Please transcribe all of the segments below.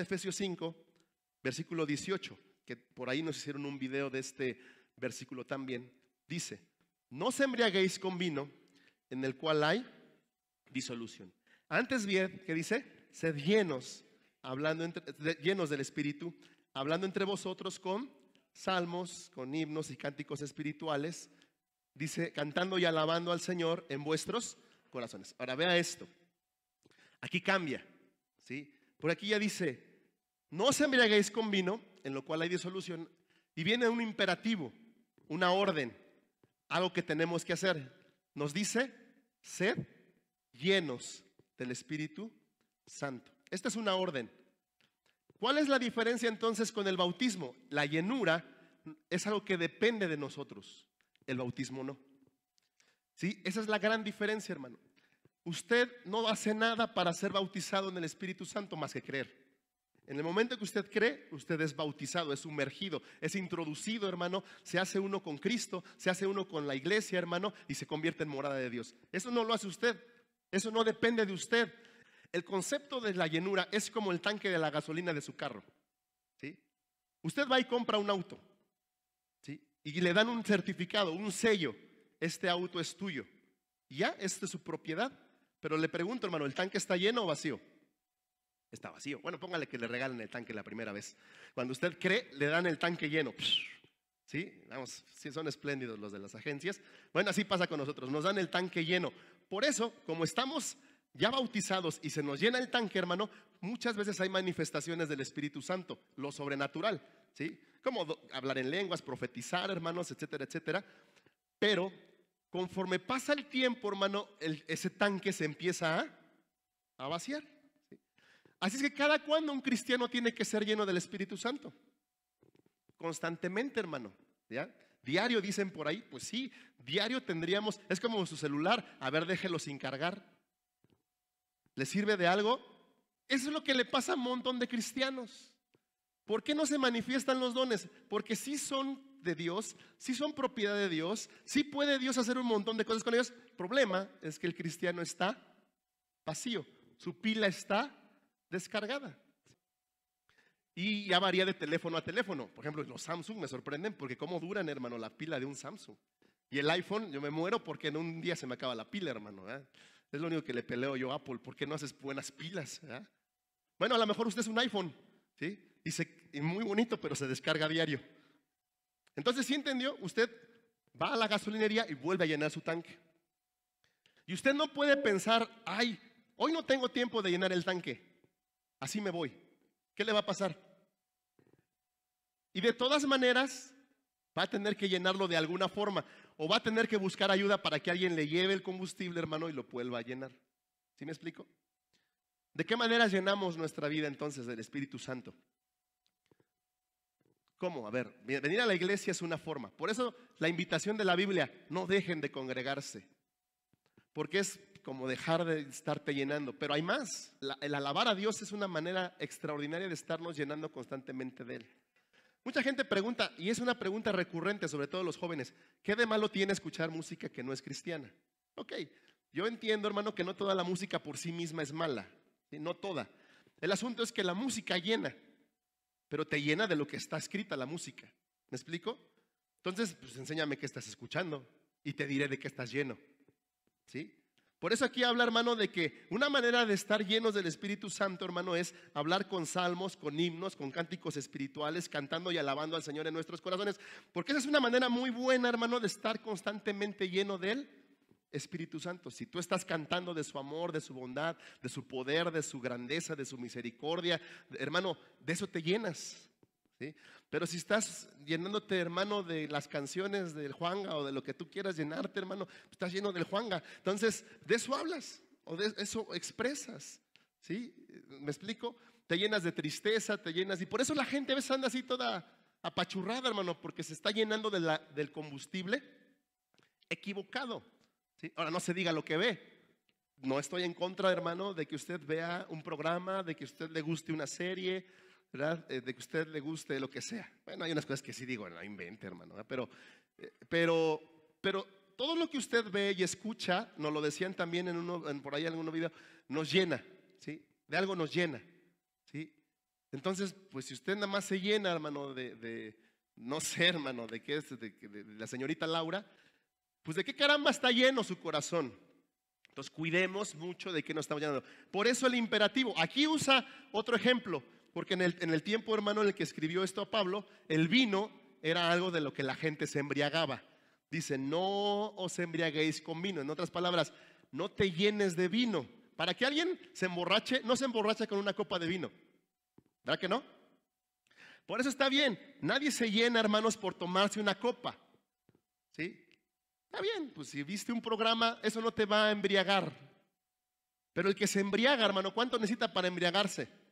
Efesios 5, versículo 18, que por ahí nos hicieron un video de este versículo también. Dice, no se embriaguéis con vino en el cual hay disolución. Antes bien, ¿qué dice? Sed llenos, hablando entre, llenos del Espíritu, hablando entre vosotros con salmos, con himnos y cánticos espirituales, dice, cantando y alabando al Señor en vuestros corazones. Ahora vea esto. Aquí cambia, ¿sí? Por aquí ya dice, no os embriaguéis con vino, en lo cual hay disolución, y viene un imperativo, una orden, algo que tenemos que hacer. Nos dice, sed llenos del Espíritu Santo. Esta es una orden. ¿Cuál es la diferencia entonces con el bautismo? La llenura es algo que depende de nosotros, el bautismo no. ¿Sí? Esa es la gran diferencia, hermano. Usted no hace nada para ser bautizado en el Espíritu Santo más que creer. En el momento que usted cree, usted es bautizado, es sumergido, es introducido, hermano, se hace uno con Cristo, se hace uno con la iglesia, hermano, y se convierte en morada de Dios. Eso no lo hace usted, eso no depende de usted. El concepto de la llenura es como el tanque de la gasolina de su carro. ¿sí? Usted va y compra un auto ¿sí? y le dan un certificado, un sello, este auto es tuyo. Ya, este es su propiedad. Pero le pregunto, hermano, ¿el tanque está lleno o vacío? está vacío. Bueno, póngale que le regalen el tanque la primera vez. Cuando usted cree, le dan el tanque lleno. ¿Sí? Vamos, sí son espléndidos los de las agencias. Bueno, así pasa con nosotros, nos dan el tanque lleno. Por eso, como estamos ya bautizados y se nos llena el tanque, hermano, muchas veces hay manifestaciones del Espíritu Santo, lo sobrenatural, ¿sí? Como hablar en lenguas, profetizar, hermanos, etcétera, etcétera. Pero conforme pasa el tiempo, hermano, ese tanque se empieza a, a vaciar. Así es que cada cuando un cristiano tiene que ser lleno del Espíritu Santo. Constantemente, hermano. Diario dicen por ahí, pues sí, diario tendríamos, es como su celular, a ver, déjelo sin cargar. ¿Le sirve de algo? Eso es lo que le pasa a un montón de cristianos. ¿Por qué no se manifiestan los dones? Porque sí son de Dios, si son propiedad de Dios, si puede Dios hacer un montón de cosas con ellos. Problema es que el cristiano está vacío, su pila está descargada. Y ya varía de teléfono a teléfono. Por ejemplo, los Samsung me sorprenden porque cómo duran, hermano, la pila de un Samsung. Y el iPhone, yo me muero porque en un día se me acaba la pila, hermano. Es lo único que le peleo yo a Apple. ¿Por qué no haces buenas pilas? Bueno, a lo mejor usted es un iPhone, ¿sí? Y, muy bonito, pero se descarga diario. Entonces, si entendió, usted va a la gasolinería y vuelve a llenar su tanque. Y usted no puede pensar, ay, hoy no tengo tiempo de llenar el tanque así me voy. ¿Qué le va a pasar? Y de todas maneras, va a tener que llenarlo de alguna forma o va a tener que buscar ayuda para que alguien le lleve el combustible, hermano, y lo vuelva a llenar. ¿Sí me explico? ¿De qué manera llenamos nuestra vida entonces del Espíritu Santo? ¿Cómo? A ver, venir a la iglesia es una forma. Por eso la invitación de la Biblia, no dejen de congregarse. Porque es como dejar de estarte llenando. Pero hay más. el alabar a Dios es una manera extraordinaria de estarnos llenando constantemente de Él. Mucha gente pregunta, y es una pregunta recurrente, sobre todo los jóvenes, ¿qué de malo tiene escuchar música que no es cristiana? Ok, yo entiendo, hermano, que no toda la música por sí misma es mala, no toda. El asunto es que la música llena, pero te llena de lo que está escrita la música. ¿Me explico? Entonces, pues enséñame qué estás escuchando y te diré de qué estás lleno. ¿Sí? Por eso aquí habla, hermano, de que una manera de estar llenos del Espíritu Santo, hermano, es hablar con salmos, con himnos, con cánticos espirituales, cantando y alabando al Señor en nuestros corazones. Porque esa es una manera muy buena, hermano, de estar constantemente lleno de él, Espíritu Santo. Si tú estás cantando de su amor, de su bondad, de su poder, de su grandeza, de su misericordia, hermano, de eso te llenas. Pero si estás llenándote, hermano, de las canciones del Juanga o de lo que tú quieras llenarte, hermano, estás lleno del Juanga. Entonces, de eso hablas o de eso expresas. ¿Sí? ¿Me explico? Te llenas de tristeza, te llenas. Y por eso la gente a veces anda así toda apachurrada, hermano, porque se está llenando de la, del combustible equivocado. Ahora no se diga lo que ve. No estoy en contra, hermano, de que usted vea un programa, de que usted le guste una serie, eh, de que a usted le guste lo que sea. Bueno, hay unas cosas que sí digo, no invente, hermano, pero, eh, pero, pero todo lo que usted ve y escucha, nos lo decían también en uno, por ahí en algún video, nos llena, ¿sí? De algo nos llena, ¿sí? Entonces, pues si usted nada más se llena, hermano, de, de no sé, hermano, de qué es, de, de la señorita Laura, pues de qué caramba está lleno su corazón, entonces cuidemos mucho de qué nos estamos llenando. Por eso el imperativo. Aquí usa otro ejemplo. Porque en el, tiempo, hermano, en el que escribió esto a Pablo, el vino era algo de lo que la gente se embriagaba. Dice, no os embriaguéis con vino. En otras palabras, no te llenes de vino. Para que alguien se emborrache, no se emborracha con una copa de vino. ¿Verdad que no? Por eso está bien. Nadie se llena, hermanos, por tomarse una copa. ¿Sí? Está bien, pues si viste un programa, eso no te va a embriagar. Pero el que se embriaga, hermano, ¿cuánto necesita para embriagarse?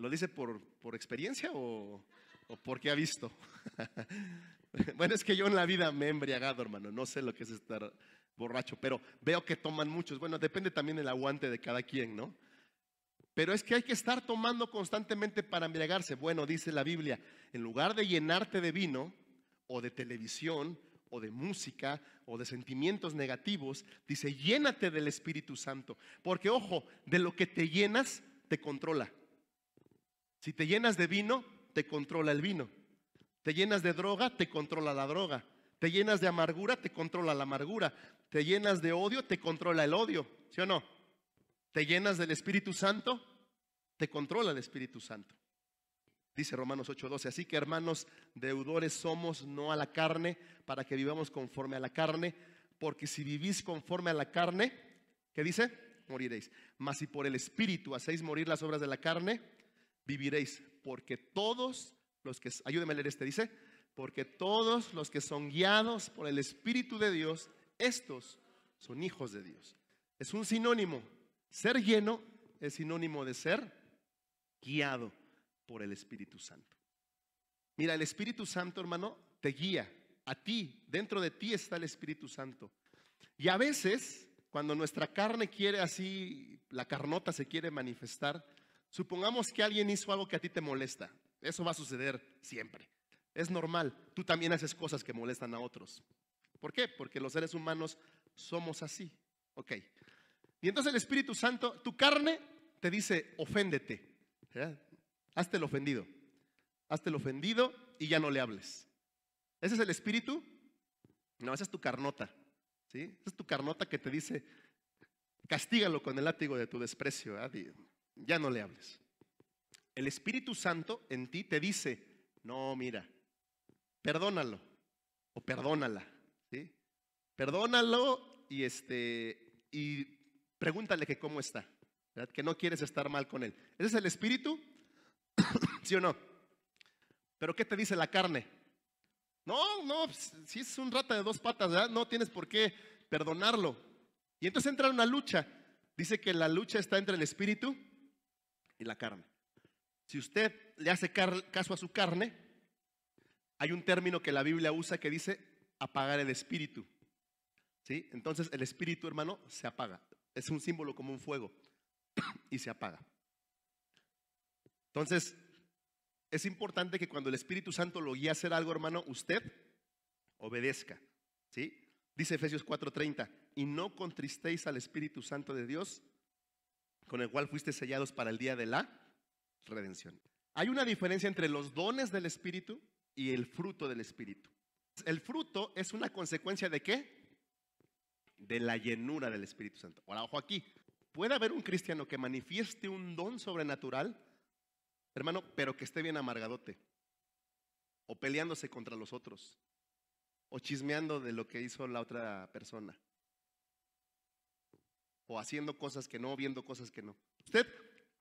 ¿Lo dice por, por experiencia o, porque ha visto? bueno, es que yo en la vida me he embriagado, hermano. No sé lo que es estar borracho, pero veo que toman muchos. Bueno, depende también el aguante de cada quien, ¿no? Pero es que hay que estar tomando constantemente para embriagarse. Bueno, dice la Biblia, en lugar de llenarte de vino o de televisión o de música o de sentimientos negativos, dice, llénate del Espíritu Santo. Porque ojo, de lo que te llenas te controla. Si te llenas de vino, te controla el vino. Te llenas de droga, te controla la droga. Te llenas de amargura, te controla la amargura. Te llenas de odio, te controla el odio. ¿Sí o no? Te llenas del Espíritu Santo, te controla el Espíritu Santo. Dice Romanos 8:12, así que hermanos, deudores somos no a la carne, para que vivamos conforme a la carne, porque si vivís conforme a la carne, ¿qué dice? Moriréis. Mas si por el Espíritu hacéis morir las obras de la carne, viviréis, porque todos los que, ayúdeme a leer este, dice, porque todos los que son guiados por el Espíritu de Dios, estos son hijos de Dios. Es un sinónimo. Ser lleno es sinónimo de ser guiado por el Espíritu Santo. Mira, el Espíritu Santo, hermano, te guía a ti. Dentro de ti está el Espíritu Santo. Y a veces, cuando nuestra carne quiere así, la carnota se quiere manifestar, Supongamos que alguien hizo algo que a ti te molesta. Eso va a suceder siempre. Es normal. Tú también haces cosas que molestan a otros. ¿Por qué? Porque los seres humanos somos así. Ok. Y entonces el Espíritu Santo, tu carne te dice, oféndete. Hazte el ofendido. Hazte el ofendido y ya no le hables. ¿Ese es el Espíritu? No, esa es tu carnota. ¿sí? Esa es tu carnota que te dice, castígalo con el látigo de tu desprecio ya no le hables. El Espíritu Santo en ti te dice, no, mira, perdónalo o perdónala. Perdónalo y, este, y pregúntale que cómo está, que no quieres estar mal con él. ¿Ese es el Espíritu? ¿Sí o no? Pero ¿qué te dice la carne? No, no, pues, si es un rata de dos patas, no tienes por qué perdonarlo. Y entonces entra en una lucha. Dice que la lucha está entre el espíritu y la carne. Si usted le hace caso a su carne, hay un término que la Biblia usa que dice apagar el espíritu. ¿Sí? Entonces el espíritu, hermano, se apaga. Es un símbolo como un fuego y se apaga. Entonces, es importante que cuando el Espíritu Santo lo guíe a hacer algo, hermano, usted obedezca. ¿Sí? Dice Efesios 4:30, y no contristéis al Espíritu Santo de Dios, con el cual fuiste sellados para el día de la redención. Hay una diferencia entre los dones del Espíritu y el fruto del Espíritu. El fruto es una consecuencia de qué? De la llenura del Espíritu Santo. Ahora, ojo aquí, puede haber un cristiano que manifieste un don sobrenatural, hermano, pero que esté bien amargadote, o peleándose contra los otros, o chismeando de lo que hizo la otra persona o haciendo cosas que no, viendo cosas que no. Usted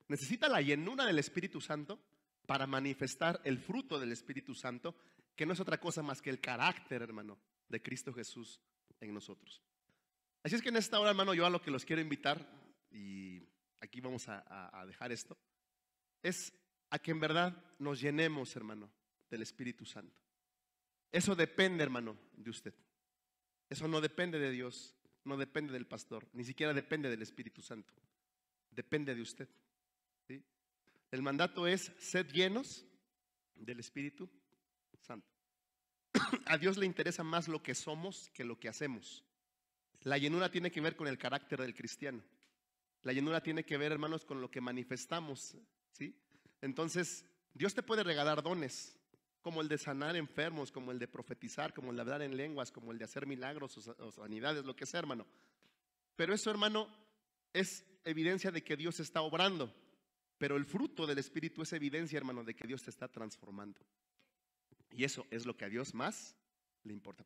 necesita la llenura del Espíritu Santo para manifestar el fruto del Espíritu Santo, que no es otra cosa más que el carácter, hermano, de Cristo Jesús en nosotros. Así es que en esta hora, hermano, yo a lo que los quiero invitar, y aquí vamos a, a dejar esto, es a que en verdad nos llenemos, hermano, del Espíritu Santo. Eso depende, hermano, de usted. Eso no depende de Dios no depende del pastor, ni siquiera depende del Espíritu Santo. Depende de usted. El mandato es sed llenos del Espíritu Santo. A Dios le interesa más lo que somos que lo que hacemos. La llenura tiene que ver con el carácter del cristiano. La llenura tiene que ver, hermanos, con lo que manifestamos, ¿sí? Entonces, Dios te puede regalar dones, como el de sanar enfermos, como el de profetizar, como el de hablar en lenguas, como el de hacer milagros o sanidades, lo que sea, hermano. Pero eso, hermano, es evidencia de que Dios está obrando. Pero el fruto del Espíritu es evidencia, hermano, de que Dios te está transformando. Y eso es lo que a Dios más le importa.